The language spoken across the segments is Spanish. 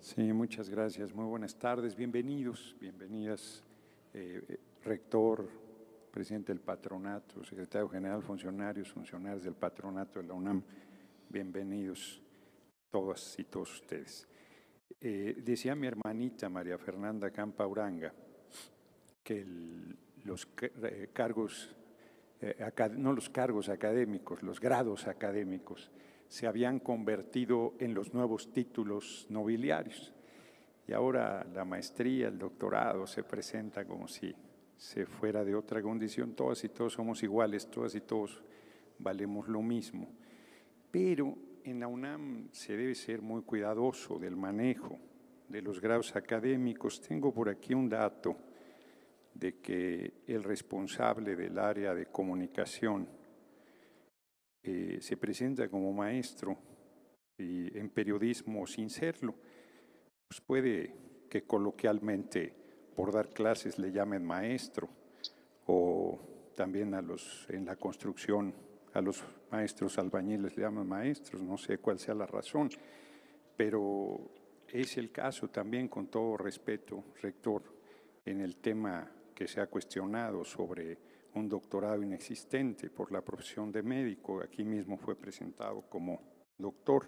Sí, muchas gracias. Muy buenas tardes. Bienvenidos, bienvenidas, eh, eh, rector, presidente del patronato, secretario general, funcionarios, funcionarios del patronato de la UNAM. Bienvenidos todas y todos ustedes. Eh, decía mi hermanita María Fernanda Campa Uranga que los cargos, no los cargos académicos, los grados académicos, se habían convertido en los nuevos títulos nobiliarios. Y ahora la maestría, el doctorado se presenta como si se fuera de otra condición. Todas y todos somos iguales, todas y todos valemos lo mismo. Pero en la UNAM se debe ser muy cuidadoso del manejo de los grados académicos. Tengo por aquí un dato de que el responsable del área de comunicación eh, se presenta como maestro y en periodismo sin serlo, pues puede que coloquialmente por dar clases le llamen maestro o también a los en la construcción a los maestros albañiles le llaman maestros, no sé cuál sea la razón, pero es el caso también con todo respeto, rector, en el tema que se ha cuestionado sobre un doctorado inexistente por la profesión de médico, aquí mismo fue presentado como doctor.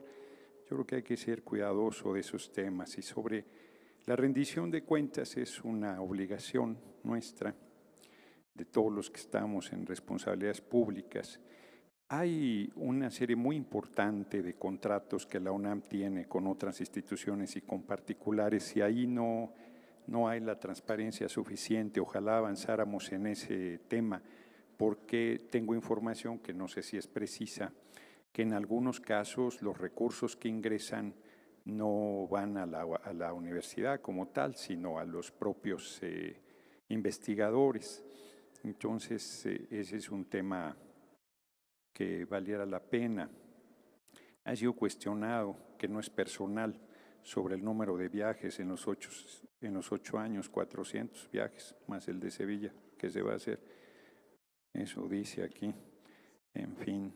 Yo creo que hay que ser cuidadoso de esos temas y sobre la rendición de cuentas es una obligación nuestra, de todos los que estamos en responsabilidades públicas. Hay una serie muy importante de contratos que la UNAM tiene con otras instituciones y con particulares y ahí no no hay la transparencia suficiente. Ojalá avanzáramos en ese tema, porque tengo información que no sé si es precisa, que en algunos casos los recursos que ingresan no van a la, universidad como tal, sino a los propios eh, investigadores. Entonces, eh, ese es un tema que valiera la pena. Ha sido cuestionado, que no es personal sobre el número de viajes en los ocho, en los ocho años, 400 viajes, más el de Sevilla que se va a hacer. Eso dice aquí. En fin,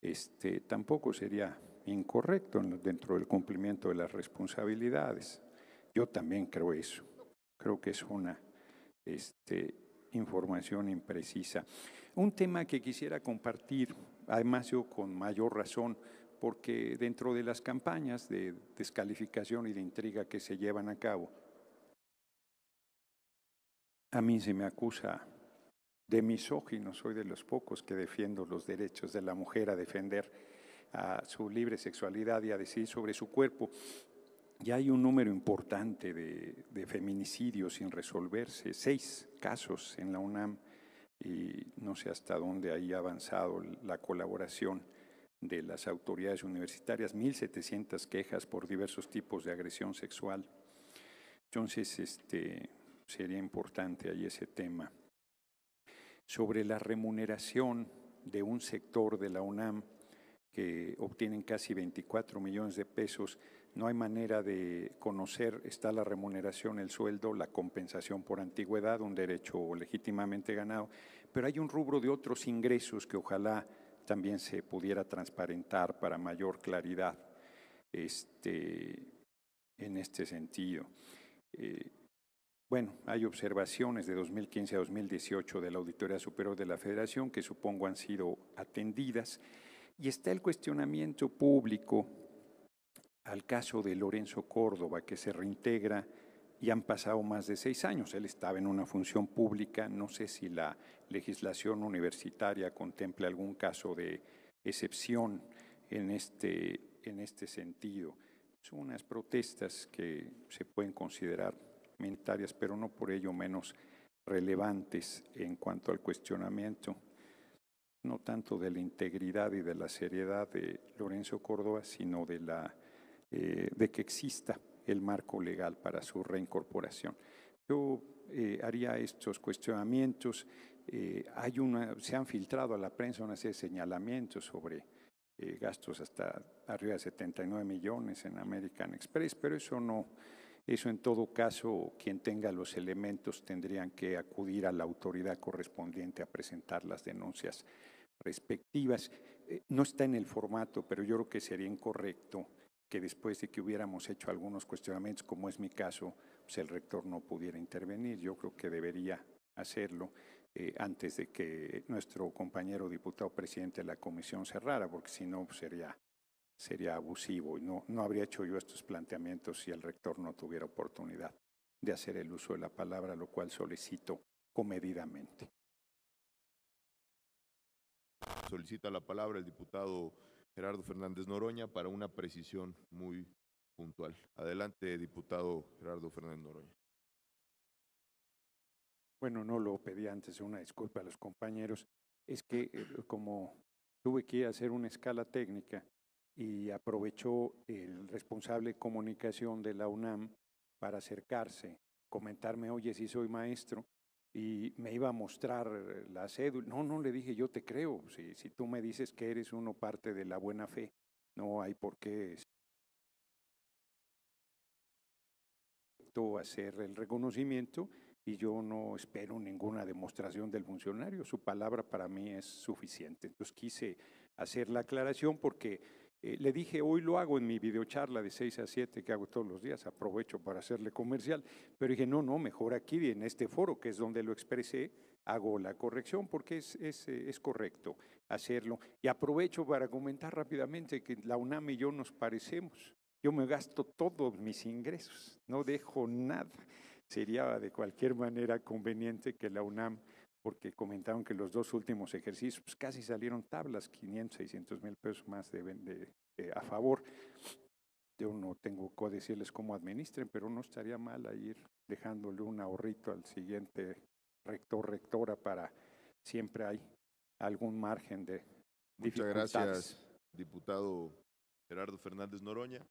este, tampoco sería incorrecto dentro del cumplimiento de las responsabilidades. Yo también creo eso. Creo que es una este, información imprecisa. Un tema que quisiera compartir, además yo con mayor razón, porque dentro de las campañas de descalificación y de intriga que se llevan a cabo, a mí se me acusa de misógino, soy de los pocos que defiendo los derechos de la mujer a defender a su libre sexualidad y a decidir sobre su cuerpo. Ya hay un número importante de, de feminicidios sin resolverse, seis casos en la UNAM y no sé hasta dónde ahí ha avanzado la colaboración de las autoridades universitarias, 1.700 quejas por diversos tipos de agresión sexual. Entonces, este, sería importante ahí ese tema. Sobre la remuneración de un sector de la UNAM que obtienen casi 24 millones de pesos, no hay manera de conocer, está la remuneración, el sueldo, la compensación por antigüedad, un derecho legítimamente ganado, pero hay un rubro de otros ingresos que ojalá también se pudiera transparentar para mayor claridad este, en este sentido. Eh, bueno, hay observaciones de 2015 a 2018 de la Auditoría Superior de la Federación que supongo han sido atendidas y está el cuestionamiento público al caso de Lorenzo Córdoba, que se reintegra y han pasado más de seis años. Él estaba en una función pública, no sé si la legislación universitaria contempla algún caso de excepción en este, en este sentido. Son unas protestas que se pueden considerar mentarias, pero no por ello menos relevantes en cuanto al cuestionamiento, no tanto de la integridad y de la seriedad de Lorenzo Córdoba, sino de, la, eh, de que exista el marco legal para su reincorporación. Yo eh, haría estos cuestionamientos. Eh, hay una, se han filtrado a la prensa una serie de señalamientos sobre eh, gastos hasta arriba de 79 millones en American Express, pero eso no, eso en todo caso, quien tenga los elementos tendrían que acudir a la autoridad correspondiente a presentar las denuncias respectivas. no está en el formato, pero yo creo que sería incorrecto que después de que hubiéramos hecho algunos cuestionamientos, como es mi caso, pues el rector no pudiera intervenir. Yo creo que debería hacerlo eh, antes de que nuestro compañero diputado presidente de la comisión cerrara, porque si no pues, sería, sería abusivo y no, no habría hecho yo estos planteamientos si el rector no tuviera oportunidad de hacer el uso de la palabra, lo cual solicito comedidamente. Solicita la palabra el diputado Gerardo Fernández Noroña para una precisión muy puntual. Adelante, diputado Gerardo Fernández Noroña. Bueno, no lo pedí antes, una disculpa a los compañeros. Es que eh, como tuve que hacer una escala técnica y aprovechó el responsable de comunicación de la UNAM para acercarse, comentarme, oye, si soy maestro, y me iba a mostrar la cédula. No, no, le dije, yo te creo, si, si tú me dices que eres uno parte de la buena fe, no hay por qué hacer el reconocimiento y yo no espero ninguna demostración del funcionario, su palabra para mí es suficiente. Entonces quise hacer la aclaración porque eh, le dije, hoy lo hago en mi videocharla de 6 a 7 que hago todos los días, aprovecho para hacerle comercial, pero dije, no, no, mejor aquí en este foro, que es donde lo expresé, hago la corrección porque es, es, eh, es correcto hacerlo. Y aprovecho para comentar rápidamente que la UNAM y yo nos parecemos. Yo me gasto todos mis ingresos, no dejo nada. Sería de cualquier manera conveniente que la UNAM porque comentaron que los dos últimos ejercicios pues, casi salieron tablas, 500, 600 mil pesos más eh, a favor. Yo no tengo que decirles cómo administren, pero no estaría mal ir dejándole un ahorrito al siguiente rector, rectora, para siempre hay algún margen de Muchas gracias, diputado Gerardo Fernández Noroña.